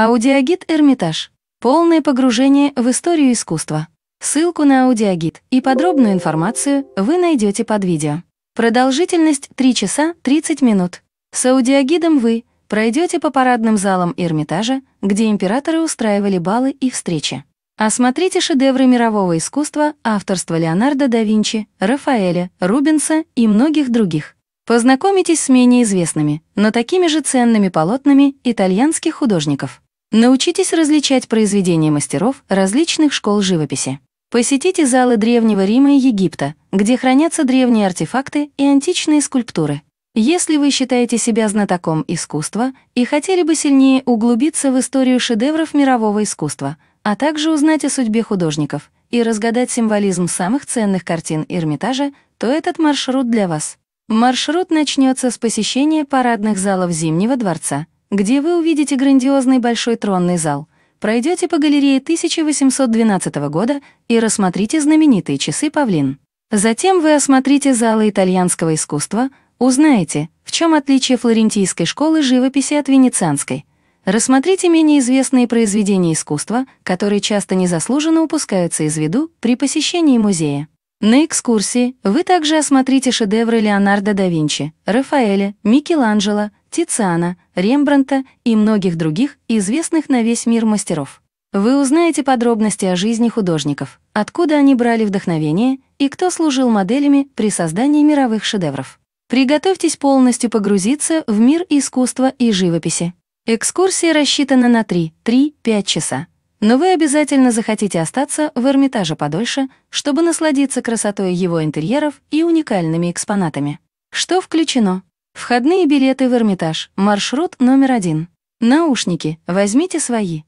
Аудиогид «Эрмитаж». Полное погружение в историю искусства. Ссылку на аудиогид и подробную информацию вы найдете под видео. Продолжительность 3 часа 30 минут. С аудиогидом вы пройдете по парадным залам Эрмитажа, где императоры устраивали балы и встречи. Осмотрите шедевры мирового искусства авторства Леонардо да Винчи, Рафаэля, Рубенса и многих других. Познакомитесь с менее известными, но такими же ценными полотнами итальянских художников. Научитесь различать произведения мастеров различных школ живописи. Посетите залы Древнего Рима и Египта, где хранятся древние артефакты и античные скульптуры. Если вы считаете себя знатоком искусства и хотели бы сильнее углубиться в историю шедевров мирового искусства, а также узнать о судьбе художников и разгадать символизм самых ценных картин Эрмитажа, то этот маршрут для вас. Маршрут начнется с посещения парадных залов Зимнего дворца — где вы увидите грандиозный большой тронный зал, пройдете по галерее 1812 года и рассмотрите знаменитые часы «Павлин». Затем вы осмотрите залы итальянского искусства, узнаете, в чем отличие флорентийской школы живописи от венецианской. Рассмотрите менее известные произведения искусства, которые часто незаслуженно упускаются из виду при посещении музея. На экскурсии вы также осмотрите шедевры Леонардо да Винчи, Рафаэля, Микеланджело, Тициана, Рембранта и многих других известных на весь мир мастеров. Вы узнаете подробности о жизни художников, откуда они брали вдохновение и кто служил моделями при создании мировых шедевров. Приготовьтесь полностью погрузиться в мир искусства и живописи. Экскурсия рассчитана на 3-3-5 часа. Но вы обязательно захотите остаться в Эрмитаже подольше, чтобы насладиться красотой его интерьеров и уникальными экспонатами. Что включено? Входные билеты в Эрмитаж, маршрут номер один. Наушники, возьмите свои.